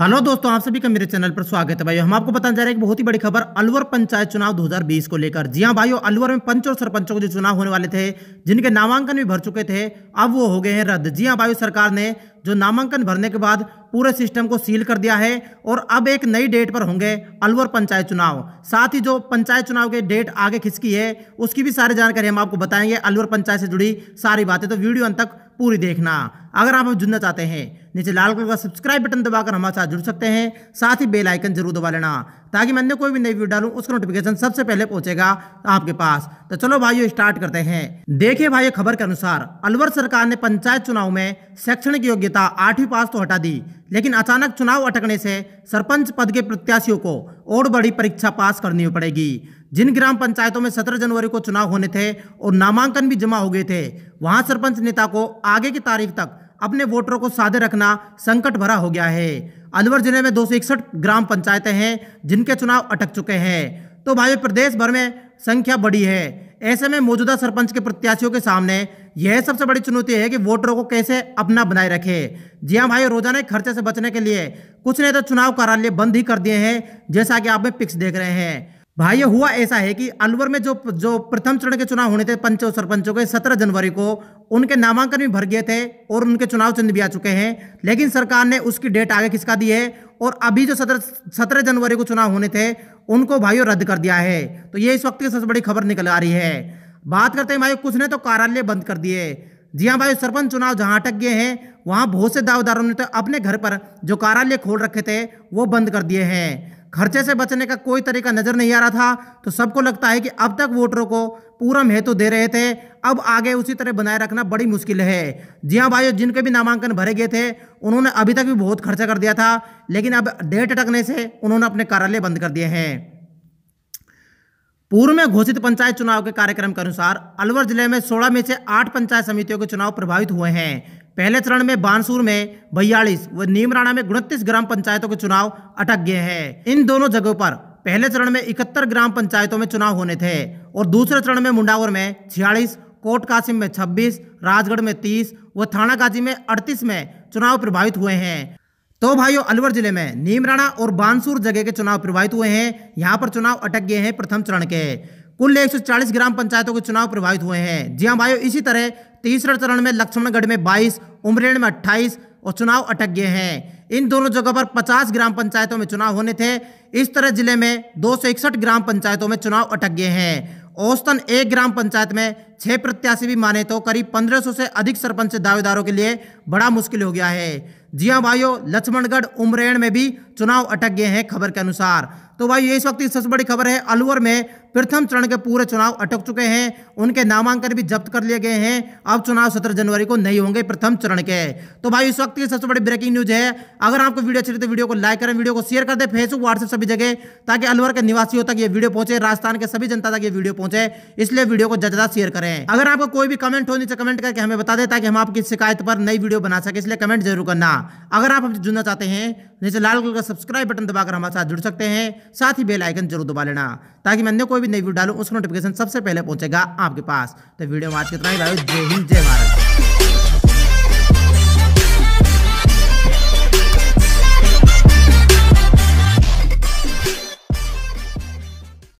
hello दोस्तों आप सभी का मेरे चैनल पर स्वागत है भाई हम आपको बताने जा रहे हैं एक बहुत ही बड़ी खबर अलवर पंचायत चुनाव 2020 को लेकर जी हां भाइयों अलवर में पंच और सरपंचों के जो चुनाव होने वाले थे जिनके नामांकन भी भर चुके थे अब वो हो गए हैं रद्द जी हां भाइयों सरकार ने जो नामांकन भरने के बाद पूरे सिस्टम को सील कर दिया है और अब एक नई डेट पर होंगे अलवर पंचायत चुनाव साथ ही जो पंचायत चुनाव के डेट आगे खिसकी है उसकी भी सारी जानकारी हम आपको बताएंगे अलवर पंचायत से जुड़ी सारी बातें तो वीडियो अंत तक पूरी देखना अगर आप जुड़ना चाहते हैं नीचे लाल कलर का सब्सक्राइब बटन दबाकर हमारे साथ जुड़ सकते हैं साथ ही बेल आइकन जरूर दबा लेना ताकि मैंने कोई भी नई वीडियो डालूं उसका नोटिफिकेशन सबसे पहले पहुंचेगा आपके पास तो चलो भाइयों स्टार्ट करते हैं देखिए भाइयों खबर के अनुसार अलवर सरकार ने पंचायत चुनाव में शैक्षणिक योग्यता योग्यता आठवीं पास तो हटा दी लेकिन अचानक चुनाव अटकने से सरपंच पद के प्रत्याशियों को और बड़ी परीक्षा पास करनी पड़ेगी जिन ग्राम पंचायतों में 17 जनवरी को चुनाव होने थे और नामांकन भी जमा हो गए थे वहां सरपंच नेता को आगे की तारीख तक अपने वोटरों को साधे रखना संकट भरा हो गया है अलवर जिले में दो ग्राम पंचायतें हैं जिनके चुनाव अटक चुके हैं तो भाई प्रदेश भर में संख्या बड़ी है ऐसे में मौजूदा सरपंच के प्रत्याशियों के सामने यह सबसे बड़ी चुनौती है कि वोटरों को कैसे अपना बनाए रखे जी हाँ भाई रोजाना खर्चे से बचने के लिए कुछ ने तो चुनाव कार्यालय बंद ही कर दिए हैं जैसा कि आप में पिक्स देख रहे हैं भाई ये हुआ ऐसा है कि अलवर में जो जो प्रथम चरण के चुनाव होने थे पंचों और सरपंचों के सत्रह जनवरी को उनके नामांकन भी भर गए थे और उनके चुनाव चिन्ह भी आ चुके हैं लेकिन सरकार ने उसकी डेट आगे खिसका दी है और अभी जो सत्रह सत्रह जनवरी को चुनाव होने थे उनको भाइयों रद्द कर दिया है तो ये इस वक्त की सबसे बड़ी खबर निकल आ रही है बात करते हैं भाई कुछ ने तो कार्यालय बंद कर दिए जी हाँ भाई सरपंच चुनाव जहाँ अटक गए हैं वहाँ बहुत से दावेदारों ने तो अपने घर पर जो कार्यालय खोल रखे थे वो बंद कर दिए हैं खर्चे से बचने का कोई तरीका नज़र नहीं आ रहा था तो सबको लगता है कि अब तक वोटरों को पूरा महत्व दे रहे थे अब आगे उसी तरह बनाए रखना बड़ी मुश्किल है जी हाँ भाई जिनके भी नामांकन भरे गए थे उन्होंने अभी तक भी बहुत खर्चा कर दिया था लेकिन अब डेट अटकने से उन्होंने अपने कार्यालय बंद कर दिए हैं पूर्व में घोषित पंचायत चुनाव के कार्यक्रम के अनुसार अलवर जिले में 16 में से 8 पंचायत समितियों के चुनाव प्रभावित हुए हैं पहले चरण में बानसूर में बयालीस व नीमराणा में उनतीस ग्राम पंचायतों के चुनाव अटक गए हैं इन दोनों जगहों पर पहले चरण में इकहत्तर ग्राम पंचायतों में चुनाव होने थे और दूसरे चरण में मुंडावर में छियालीस कोट कासिम में 26, राजगढ़ में 30 व थाना में 38 में चुनाव प्रभावित हुए हैं तो भाइयों अलवर जिले में नीमराणा और बानसूर जगह के चुनाव प्रभावित हुए हैं यहाँ पर चुनाव अटक गए हैं प्रथम चरण के कुल 140 ग्राम पंचायतों के चुनाव प्रभावित हुए हैं जी हाँ भाइयों इसी तरह तीसरे चरण में लक्ष्मणगढ़ में 22, उमरेण में 28 और चुनाव अटक गए हैं इन दोनों जगह पर 50 ग्राम पंचायतों में चुनाव होने थे इस तरह जिले में दो ग्राम पंचायतों में चुनाव अटक गए हैं औस्तन एक ग्राम पंचायत में छह प्रत्याशी भी माने तो करीब 1500 से अधिक सरपंच दावेदारों के लिए बड़ा मुश्किल हो गया है जी हाँ भाइयों लक्ष्मणगढ़ उमरेण में भी चुनाव अटक गए हैं खबर के अनुसार तो भाई ये इस वक्त की सबसे बड़ी खबर है अलवर में प्रथम चरण के पूरे चुनाव अटक चुके हैं उनके नामांकन भी जब्त कर लिए गए हैं अब चुनाव सत्रह जनवरी को नहीं होंगे प्रथम चरण के तो भाई इस वक्त की सबसे बड़ी ब्रेकिंग न्यूज है अगर आपको वीडियो अच्छी तो वीडियो को लाइक करें वीडियो को शेयर कर दे फेसबुक व्हाट्सएप सभी जगह ताकि अलवर के निवासियों तक ये वीडियो पहुंचे राजस्थान के सभी जनता तक ये वीडियो पहुंचे इसलिए वीडियो को ज्यादा शेयर करें रहे हैं अगर आपको कोई भी कमेंट हो नीचे कमेंट करके हमें बता दे ताकि हम आपकी शिकायत पर नई वीडियो बना सके इसलिए कमेंट जरूर करना अगर आप हमसे जुड़ना चाहते हैं नीचे लाल कलर का सब्सक्राइब बटन दबाकर हमारे साथ जुड़ सकते हैं साथ ही बेल आइकन जरूर दबा लेना ताकि मैंने कोई भी नई वीडियो डालू उसका नोटिफिकेशन सबसे पहले पहुंचेगा आपके पास तो वीडियो में आज कितना ही जय हिंद जय भारत